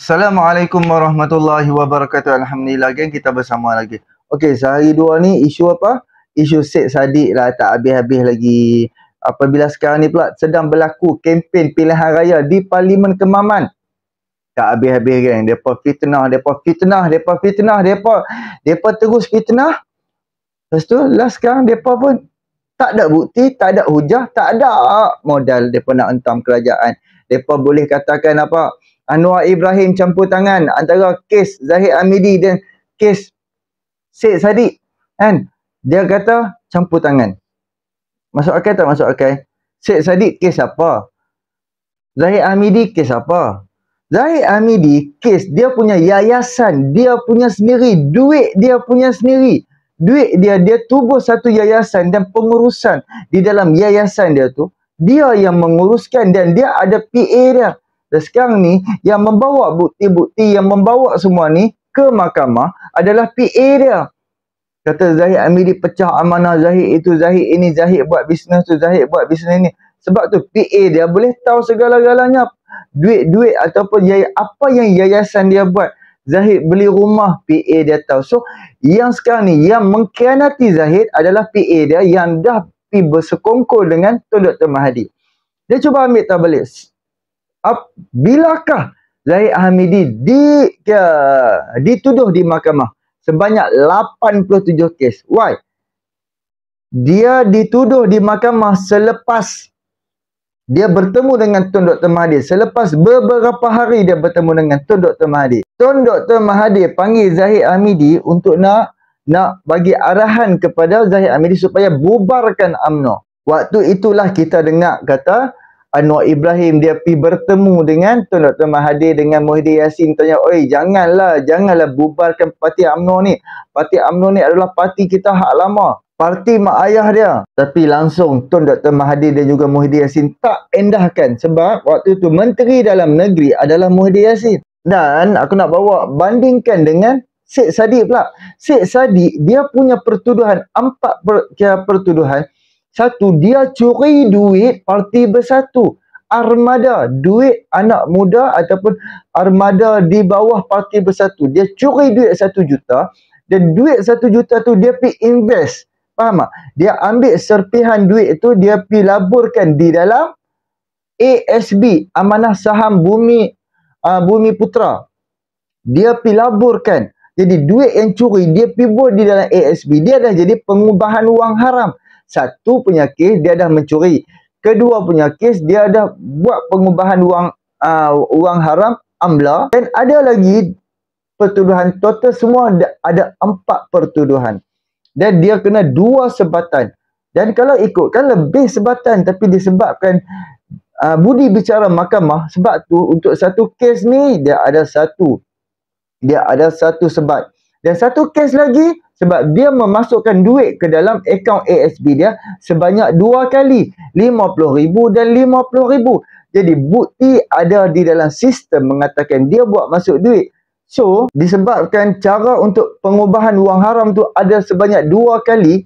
Assalamualaikum warahmatullahi wabarakatuh. Alhamdulillah geng kita bersama lagi. Okey, sehari dua ni isu apa? Isu Syed Saddiq lah tak habis-habis lagi. Apabila sekarang ni pula sedang berlaku kempen pilihan raya di Parlimen Kemaman. Tak habis-habis geng. Depa fitnah, depa fitnah, depa fitnah, depa depa terus fitnah. Lepas tu last sekarang depa pun tak ada bukti, tak ada hujah, tak ada modal depa nak entam kerajaan. Depa boleh katakan apa? Anwar Ibrahim campur tangan antara kes Zahid Amidi dan kes Syed Saddiq. Kan? Dia kata campur tangan. Masuk akal tak masuk akal? Syed Saddiq kes apa? Zahid Amidi kes apa? Zahid Amidi kes dia punya yayasan. Dia punya sendiri. Duit dia punya sendiri. Duit dia, dia tubuh satu yayasan dan pengurusan di dalam yayasan dia tu. Dia yang menguruskan dan dia ada PA dia. Dan sekarang ni yang membawa bukti-bukti yang membawa semua ni ke mahkamah adalah PA dia. Kata Zahid Amiri pecah amanah Zahid itu, Zahid ini, Zahid buat bisnes tu, Zahid buat bisnes ni. Sebab tu PA dia boleh tahu segala-galanya duit-duit ataupun apa yang yayasan dia buat. Zahid beli rumah, PA dia tahu. So yang sekarang ni yang mengkhianati Zahid adalah PA dia yang dah pergi bersekongkol dengan tuan Dr. Mahathir. Dia cuba ambil tak balik ap, bilakah Zahid Hamidi di, ke, dituduh di mahkamah sebanyak 87 kes. Why? Dia dituduh di mahkamah selepas dia bertemu dengan Tun Dr. Mahathir. Selepas beberapa hari dia bertemu dengan Tun Dr. Mahathir. Tun Dr. Mahathir panggil Zahid Hamidi untuk nak nak bagi arahan kepada Zahid Hamidi supaya bubarkan UMNO. Waktu itulah kita dengar kata Anwar Ibrahim dia pi bertemu dengan Tuan Dr. Mahathir dengan Muhyiddin Yassin tanya oi janganlah janganlah bubarkan parti UMNO ni parti UMNO ni adalah parti kita hak lama parti mak ayah dia tapi langsung Tuan Dr. Mahathir dan juga Muhyiddin Yassin tak endahkan sebab waktu tu menteri dalam negeri adalah Muhyiddin Yassin dan aku nak bawa bandingkan dengan Syed Saddiq pula. Syed Saddiq dia punya pertuduhan, empat per, pertuduhan satu, dia curi duit parti bersatu. Armada duit anak muda ataupun armada di bawah parti bersatu. Dia curi duit satu juta dan duit satu juta tu dia pergi invest. Faham tak? Dia ambil serpihan duit tu dia pergi laburkan di dalam ASB, Amanah Saham Bumi uh, Bumi Putra. Dia pergi laburkan. Jadi duit yang curi dia pergi buat di dalam ASB. Dia dah jadi pengubahan wang haram satu punya kes dia dah mencuri kedua punya kes dia dah buat pengubahan wang uh, wang haram amla dan ada lagi pertuduhan total semua ada empat pertuduhan dan dia kena dua sebatan dan kalau ikut ikutkan lebih sebatan tapi disebabkan uh, budi bicara mahkamah sebab tu untuk satu kes ni dia ada satu dia ada satu sebat dan satu kes lagi sebab dia memasukkan duit ke dalam akaun ASB dia sebanyak dua kali RM50,000 dan RM50,000 jadi bukti ada di dalam sistem mengatakan dia buat masuk duit so disebabkan cara untuk pengubahan wang haram tu ada sebanyak dua kali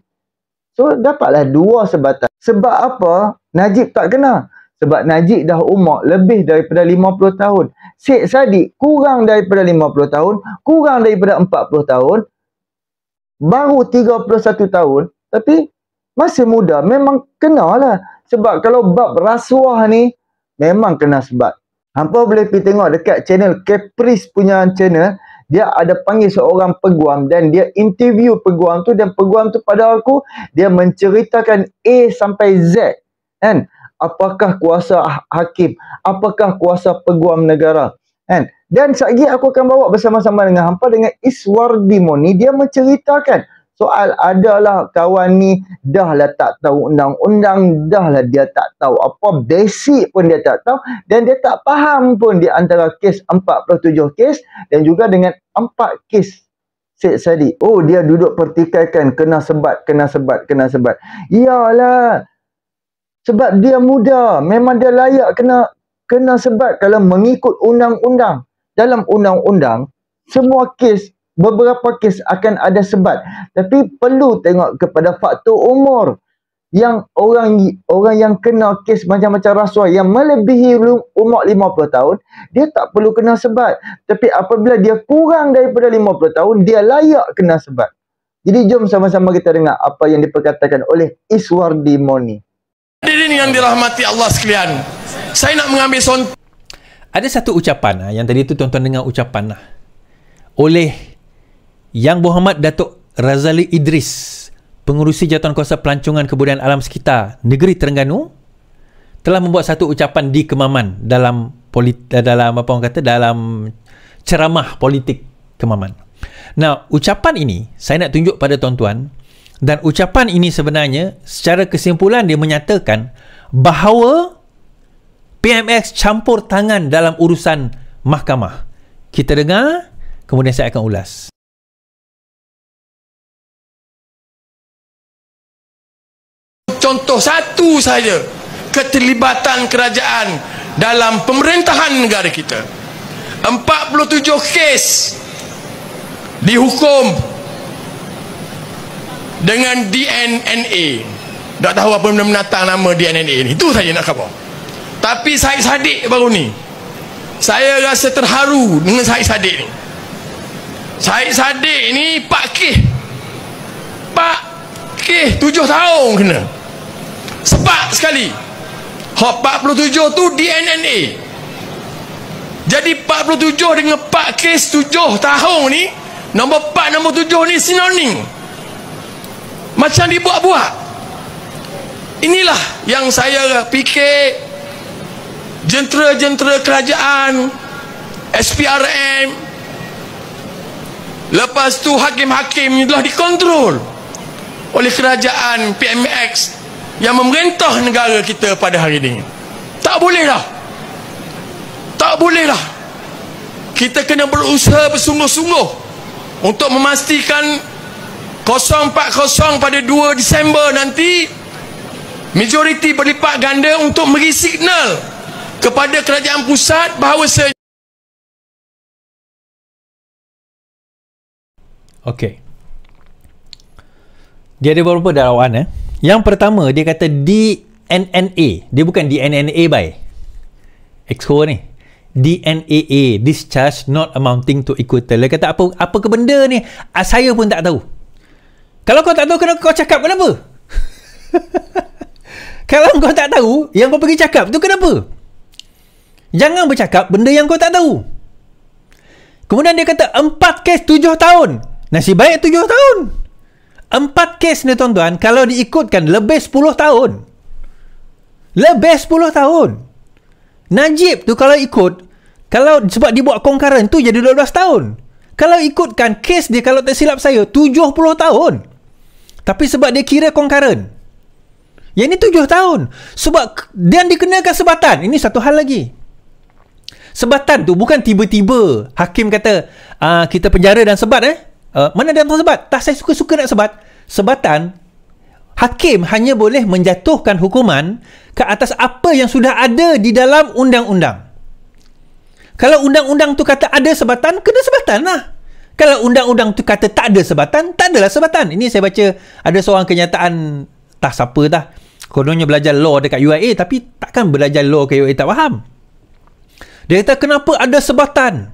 so dapatlah dua sebatas sebab apa Najib tak kena sebab Najib dah umur lebih daripada 50 tahun Syed Saddiq kurang daripada 50 tahun kurang daripada 40 tahun baru 31 tahun tapi masih muda memang lah sebab kalau bab rasuah ni memang kena sebab hampa boleh pergi tengok dekat channel Caprice punya channel dia ada panggil seorang peguam dan dia interview peguam tu dan peguam tu pada aku dia menceritakan A sampai Z kan apakah kuasa ha-, hakim apakah kuasa peguam negara Kan? Dan sekejap aku akan bawa bersama-sama dengan hampa dengan Iswardi Moni. Dia menceritakan soal adalah kawan ni dah lah tak tahu undang-undang. Dah lah dia tak tahu apa basic pun dia tak tahu. Dan dia tak faham pun di antara kes 47 kes dan juga dengan 4 kes Syed Sadiq. Oh dia duduk pertikaikan kena sebat, kena sebat, kena sebat. Iyalah. Sebab dia muda. Memang dia layak kena kena sebat kalau mengikut undang-undang dalam undang-undang semua kes beberapa kes akan ada sebat tapi perlu tengok kepada faktor umur yang orang orang yang kena kes macam-macam rasuah yang melebihi umur 50 tahun dia tak perlu kena sebat tapi apabila dia kurang daripada 50 tahun dia layak kena sebat jadi jom sama-sama kita dengar apa yang diperkatakan oleh Iswardi Moni hadirin yang dirahmati Allah sekalian saya nak mengambil contoh ada satu ucapan ah, yang tadi tu tuan-tuan dengar ucapan ah, oleh Yang Muhammad Datuk Razali Idris pengurusi jawatan kuasa pelancongan kebudayaan alam sekitar negeri Terengganu telah membuat satu ucapan di Kemaman dalam eh, dalam apa orang kata dalam ceramah politik Kemaman. Nah, ucapan ini saya nak tunjuk pada tuan-tuan dan ucapan ini sebenarnya secara kesimpulan dia menyatakan bahawa PMX campur tangan dalam urusan mahkamah. Kita dengar, kemudian saya akan ulas. Contoh satu saja keterlibatan kerajaan dalam pemerintahan negara kita. 47 kes dihukum dengan DNA Tak tahu apa benda menatang nama DNA ni. Itu saja nak khabar. Tapi Said Sadiq baru ni Saya rasa terharu dengan Said Sadiq ni Said Sadiq ni Pak Kih Pak Kih tujuh tahun kena Sepak sekali ha, Pak 47 tu DNA. Jadi 47 dengan Pak Kih tujuh tahun ni Nombor 4, nombor 7 ni sinonim Macam dibuat-buat Inilah yang saya fikir jentera-jentera kerajaan SPRM lepas tu hakim-hakim telah dikontrol oleh kerajaan PMX yang memerintah negara kita pada hari ini tak bolehlah tak bolehlah kita kena berusaha bersungguh-sungguh untuk memastikan 040 pada 2 Disember nanti majoriti berlipat ganda untuk meri signal kepada kerajaan pusat bahawa se Okey. Dia ada beberapa dakwaan eh. Yang pertama dia kata DNA, dia bukan DNA by Exco ni. DNA discharge not amounting to equitable. Dia kata apa apa ke benda ni? Ah, saya pun tak tahu. Kalau kau tak tahu kena kau cakap kenapa? Kalau kau tak tahu, yang kau pergi cakap tu kenapa? Jangan bercakap benda yang kau tak tahu. Kemudian dia kata empat kes tujuh tahun. Nasib baik tujuh tahun. Empat kes ni tuan-tuan kalau diikutkan lebih sepuluh tahun. Lebih sepuluh tahun. Najib tu kalau ikut kalau sebab dia buat concurrent tu jadi dua belas tahun. Kalau ikutkan kes dia kalau tak silap saya puluh tahun. Tapi sebab dia kira concurrent. Yang ini tujuh tahun. Sebab dia dikenakan sebatan. Ini satu hal lagi. Sebatan tu bukan tiba-tiba hakim kata uh, kita penjara dan sebat eh. Uh, mana dia tak sebat? Tak saya suka-suka nak sebat. Sebatan hakim hanya boleh menjatuhkan hukuman ke atas apa yang sudah ada di dalam undang-undang. Kalau undang-undang tu kata ada sebatan, kena sebatan lah. Kalau undang-undang tu kata tak ada sebatan, tak adalah sebatan. Ini saya baca ada seorang kenyataan tak siapa dah. Kononnya belajar law dekat UIA tapi takkan belajar law ke UIA tak faham. Dia kata kenapa ada sebatan?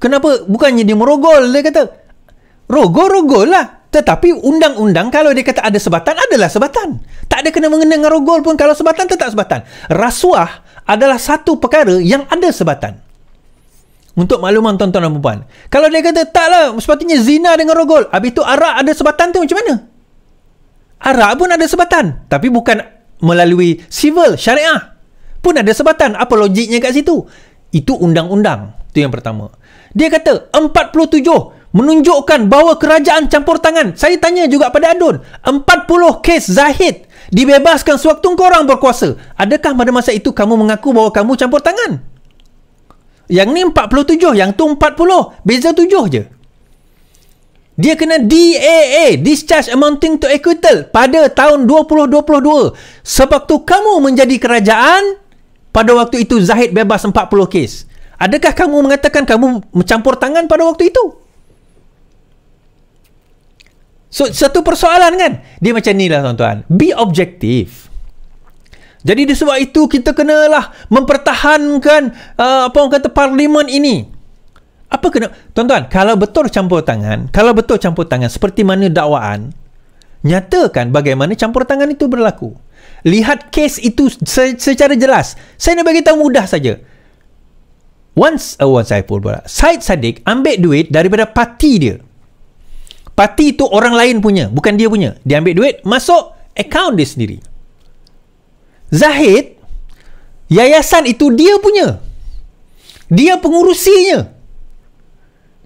Kenapa bukannya dia merogol? Dia kata rogol-rogol lah. Tetapi undang-undang kalau dia kata ada sebatan adalah sebatan. Tak ada kena mengena dengan rogol pun kalau sebatan tetap sebatan. Rasuah adalah satu perkara yang ada sebatan. Untuk makluman tuan-tuan dan perempuan. Kalau dia kata taklah sepatutnya zina dengan rogol. Habis itu arak ada sebatan tu macam mana? Arak pun ada sebatan. Tapi bukan melalui civil syariah pun ada sebatan. Apa logiknya kat situ? Itu undang-undang. Itu yang pertama. Dia kata 47 menunjukkan bahawa kerajaan campur tangan. Saya tanya juga pada Adun. 40 kes Zahid dibebaskan sewaktu kau orang berkuasa. Adakah pada masa itu kamu mengaku bahawa kamu campur tangan? Yang ni 47, yang tu 40. Beza 7 je. Dia kena DAA, Discharge Amounting to Equital pada tahun 2022. Sebab tu kamu menjadi kerajaan, pada waktu itu Zahid bebas 40 kes. Adakah kamu mengatakan kamu mencampur tangan pada waktu itu? So, satu persoalan kan? Dia macam ni lah tuan-tuan. Be objective. Jadi disebab itu kita kenalah mempertahankan uh, apa orang kata parlimen ini. Apa kena? Tuan-tuan, kalau betul campur tangan, kalau betul campur tangan seperti mana dakwaan, nyatakan bagaimana campur tangan itu berlaku lihat kes itu secara jelas. Saya nak bagi tahu mudah saja. Once uh, once I pull pula. Said Sadiq ambil duit daripada parti dia. Parti itu orang lain punya, bukan dia punya. Dia ambil duit masuk akaun dia sendiri. Zahid yayasan itu dia punya. Dia pengurusinya.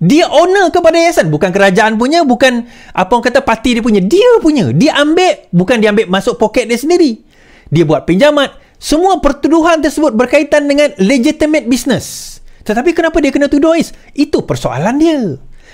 Dia owner kepada yayasan Bukan kerajaan punya Bukan apa orang kata parti dia punya Dia punya Dia ambil Bukan dia ambil masuk poket dia sendiri Dia buat pinjaman Semua pertuduhan tersebut berkaitan dengan legitimate business Tetapi kenapa dia kena tuduh Ais? Itu persoalan dia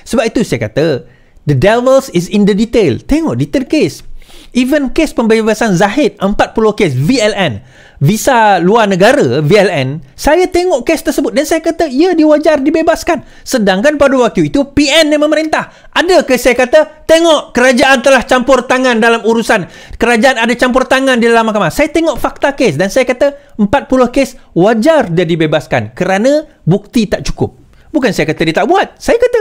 Sebab itu saya kata The devil is in the detail Tengok detail case Even kes pembebasan Zahid 40 kes VLN Visa luar negara VLN Saya tengok kes tersebut Dan saya kata Ya diwajar dibebaskan Sedangkan pada waktu itu PN yang memerintah Ada ke saya kata Tengok kerajaan telah campur tangan dalam urusan Kerajaan ada campur tangan di dalam mahkamah Saya tengok fakta kes Dan saya kata 40 kes wajar dia dibebaskan Kerana bukti tak cukup Bukan saya kata dia tak buat Saya kata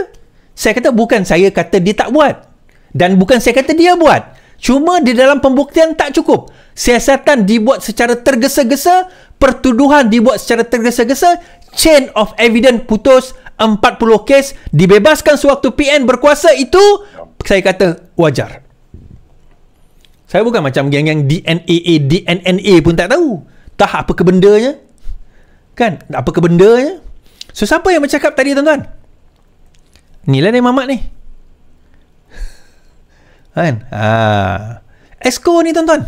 Saya kata bukan saya kata dia tak buat Dan bukan saya kata dia buat Cuma di dalam pembuktian tak cukup. Siasatan dibuat secara tergesa-gesa, pertuduhan dibuat secara tergesa-gesa, chain of evidence putus, 40 kes dibebaskan sewaktu PN berkuasa itu saya kata wajar. Saya bukan macam geng yang DNAA, DNNA pun tak tahu. tak apa kebendanya? Kan? Apa kebendanya? So, siapa yang bercakap tadi, tuan-tuan? Inilah dia mamat ni. Kan? Ha. Exco ni tuan-tuan.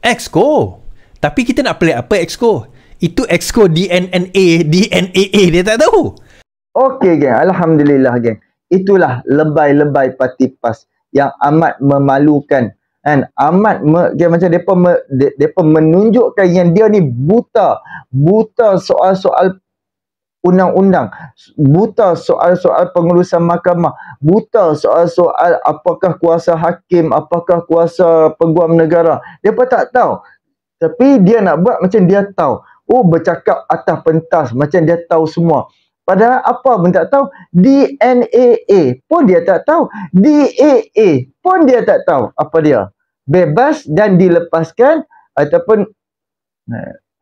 Exco. Tapi kita nak play apa Exco? Itu Exco DNA, DNAA dia tak tahu. Okey geng, alhamdulillah geng. Itulah lebay-lebay parti PAS yang amat memalukan kan amat me, dia macam depa me, depa menunjukkan yang dia ni buta buta soal-soal undang-undang, buta soal-soal pengurusan mahkamah, buta soal-soal apakah kuasa hakim, apakah kuasa peguam negara. Dia pun tak tahu. Tapi dia nak buat macam dia tahu. Oh bercakap atas pentas macam dia tahu semua. Padahal apa pun tak tahu. DNAA pun dia tak tahu. DAA pun dia tak tahu apa dia. Bebas dan dilepaskan ataupun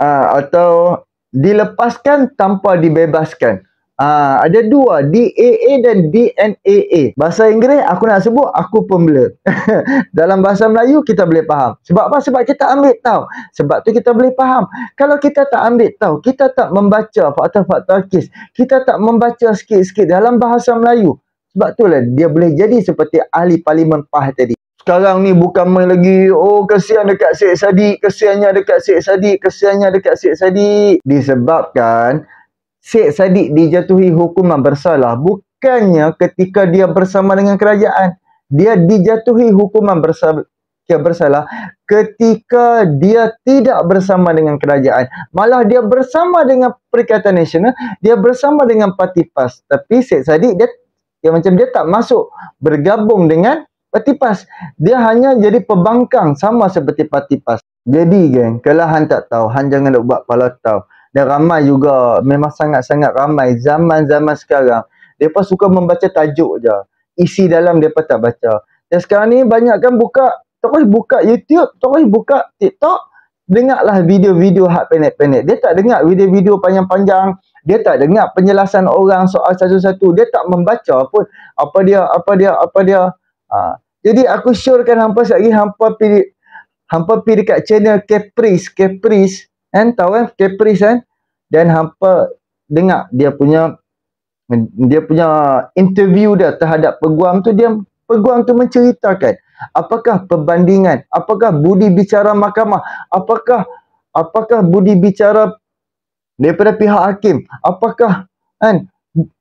uh, atau dilepaskan tanpa dibebaskan. Uh, ada dua, DAA dan DNAA. Bahasa Inggeris aku nak sebut, aku pembela. Dalam bahasa Melayu, kita boleh faham. Sebab apa? Sebab kita ambil tahu. Sebab tu kita boleh faham. Kalau kita tak ambil tahu, kita tak membaca fakta-fakta kes. Kita tak membaca sikit-sikit dalam bahasa Melayu. Sebab itulah dia boleh jadi seperti ahli parlimen PAH tadi sekarang ni bukan main lagi. Oh, kesian dekat Syed Sadiq. Kesiannya dekat Syed Sadiq. Kesiannya dekat Syed Sadiq. Disebabkan Syed Sadiq dijatuhi hukuman bersalah. Bukannya ketika dia bersama dengan kerajaan. Dia dijatuhi hukuman bersa bersalah ketika dia tidak bersama dengan kerajaan. Malah dia bersama dengan Perikatan Nasional. Dia bersama dengan Parti PAS. Tapi Syed Sadiq dia, dia macam dia tak masuk bergabung dengan Patipas. Dia hanya jadi pembangkang sama seperti Patipas. Jadi geng, kalau Han tak tahu, Han jangan nak buat pala tahu. Dan ramai juga, memang sangat-sangat ramai zaman-zaman sekarang. Mereka suka membaca tajuk je. Isi dalam mereka tak baca. Dan sekarang ni banyak kan buka, terus buka YouTube, terus buka TikTok. Dengarlah video-video hak pendek-pendek. Dia tak dengar video-video panjang-panjang. Dia tak dengar penjelasan orang soal satu-satu. Dia tak membaca pun apa dia, apa dia, apa dia. Apa dia. Ha. Jadi aku syorkan hampa sekejap lagi hampa pergi hampa pergi dekat channel Caprice, Caprice kan tahu kan Caprice kan dan hampa dengar dia punya dia punya interview dia terhadap peguam tu dia peguam tu menceritakan apakah perbandingan apakah budi bicara mahkamah apakah apakah budi bicara daripada pihak hakim apakah kan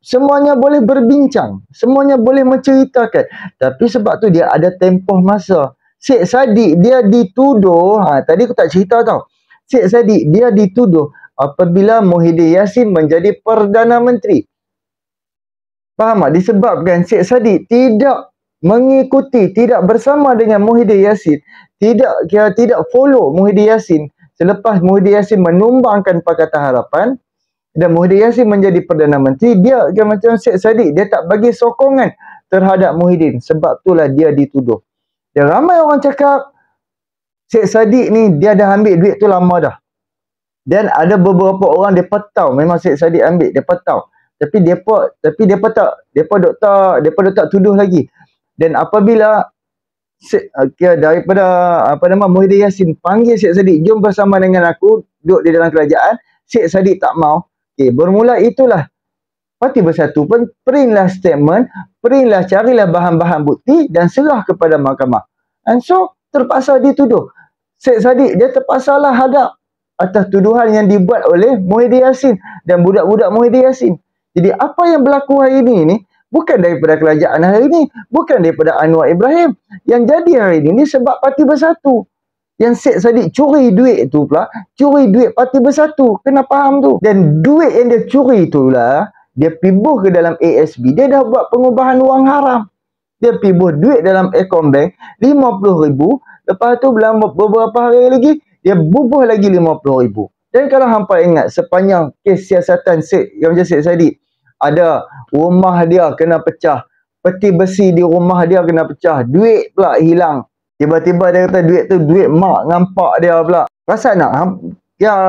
semuanya boleh berbincang semuanya boleh menceritakan tapi sebab tu dia ada tempoh masa Syed Sadiq dia dituduh ha, tadi aku tak cerita tau Syed Sadiq dia dituduh apabila Muhyiddin Yassin menjadi Perdana Menteri faham tak? disebabkan Syed Sadiq tidak mengikuti tidak bersama dengan Muhyiddin Yassin tidak, ya, tidak follow Muhyiddin Yassin selepas Muhyiddin Yassin menumbangkan Pakatan Harapan dan Muhyiddin Yassin menjadi Perdana Menteri, dia macam Syed Saddiq, dia tak bagi sokongan terhadap Muhyiddin. Sebab itulah dia dituduh. Dan ramai orang cakap, Syed Saddiq ni dia dah ambil duit tu lama dah. Dan ada beberapa orang dia tahu memang Syed Saddiq ambil, dia tahu. Tapi dia depa tapi depa tak dia doktor depa tak tuduh lagi. Dan apabila okay, daripada apa nama Muhyiddin Yassin panggil Syed Saddiq jom bersama dengan aku duduk di dalam kerajaan, Syed Saddiq tak mau. Okey, bermula itulah Parti Bersatu pun printlah statement, printlah carilah bahan-bahan bukti dan serah kepada mahkamah. And so, terpaksa dituduh. Syed Saddiq, dia terpaksalah hadap atas tuduhan yang dibuat oleh Muhyiddin Yassin dan budak-budak Muhyiddin Yassin. Jadi, apa yang berlaku hari ini ni, bukan daripada kerajaan hari ini, bukan daripada Anwar Ibrahim. Yang jadi hari ini ni sebab Parti Bersatu yang Syed sadi curi duit tu pula, curi duit parti bersatu. Kena faham tu. Dan duit yang dia curi tu lah, dia pibuh ke dalam ASB. Dia dah buat pengubahan wang haram. Dia pibuh duit dalam ekon bank, RM50,000. Lepas tu dalam beberapa hari lagi, dia bubuh lagi RM50,000. Dan kalau hampa ingat sepanjang kes siasatan Syed, yang macam Syed Saddiq, ada rumah dia kena pecah, peti besi di rumah dia kena pecah, duit pula hilang, Tiba-tiba dia kata duit tu duit mak ngampak dia pula. Rasa nak? Ha, yang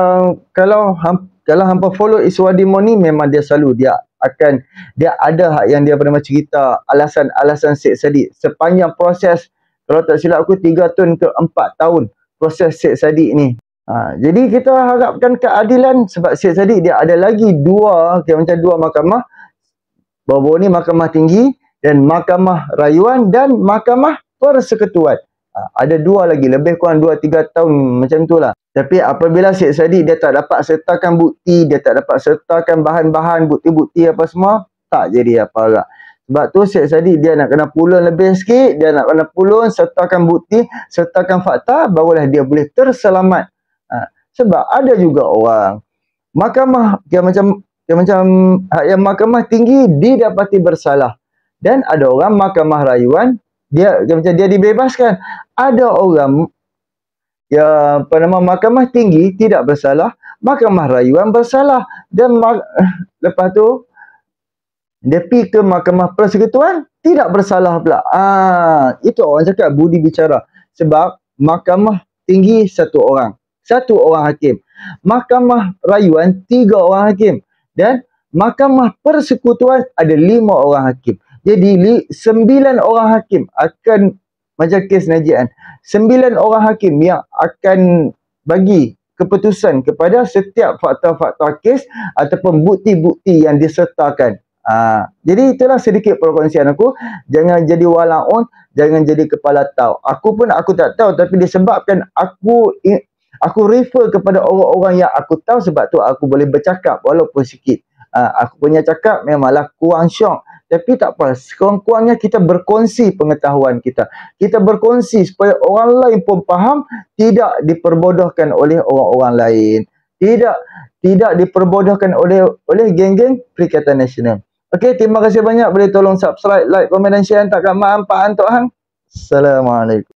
kalau ham, kalau hampa follow Iswadi Moni memang dia selalu dia akan dia ada hak yang dia pernah cerita alasan-alasan Syed Sadiq sepanjang proses kalau tak silap aku 3 tahun ke 4 tahun proses Syed Sadiq ni. Ha, jadi kita harapkan keadilan sebab Syed Sadiq dia ada lagi dua okay, macam dua mahkamah bawa baru ni mahkamah tinggi dan mahkamah rayuan dan mahkamah persekutuan. Ah, ada dua lagi lebih kurang dua tiga tahun macam tu lah tapi apabila Syed Sadiq dia tak dapat sertakan bukti dia tak dapat sertakan bahan-bahan bukti-bukti apa semua tak jadi apa lah sebab tu Syed Sadiq dia nak kena pulun lebih sikit dia nak kena pulun sertakan bukti sertakan fakta barulah dia boleh terselamat ha. sebab ada juga orang mahkamah dia macam dia macam yang mahkamah tinggi didapati bersalah dan ada orang mahkamah rayuan dia macam dia dibebaskan ada orang ya apa nama mahkamah tinggi tidak bersalah mahkamah rayuan bersalah dan lepas tu dia pergi ke mahkamah persekutuan tidak bersalah pula ah itu orang cakap budi bicara sebab mahkamah tinggi satu orang satu orang hakim mahkamah rayuan tiga orang hakim dan mahkamah persekutuan ada lima orang hakim jadi sembilan orang hakim akan macam kes Najian. Sembilan orang hakim yang akan bagi keputusan kepada setiap fakta-fakta kes ataupun bukti-bukti yang disertakan. Ha, jadi itulah sedikit perkongsian aku. Jangan jadi walaun, jangan jadi kepala tau. Aku pun aku tak tahu tapi disebabkan aku aku refer kepada orang-orang yang aku tahu sebab tu aku boleh bercakap walaupun sikit. Ha, aku punya cakap memanglah kurang syok. Tapi tak apa, sekurang-kurangnya kita berkongsi pengetahuan kita. Kita berkongsi supaya orang lain pun faham tidak diperbodohkan oleh orang-orang lain. Tidak tidak diperbodohkan oleh oleh geng-geng Perikatan Nasional. Okey, terima kasih banyak. Boleh tolong subscribe, like, komen dan share. Takkan maaf, Pak Antok Hang. Assalamualaikum.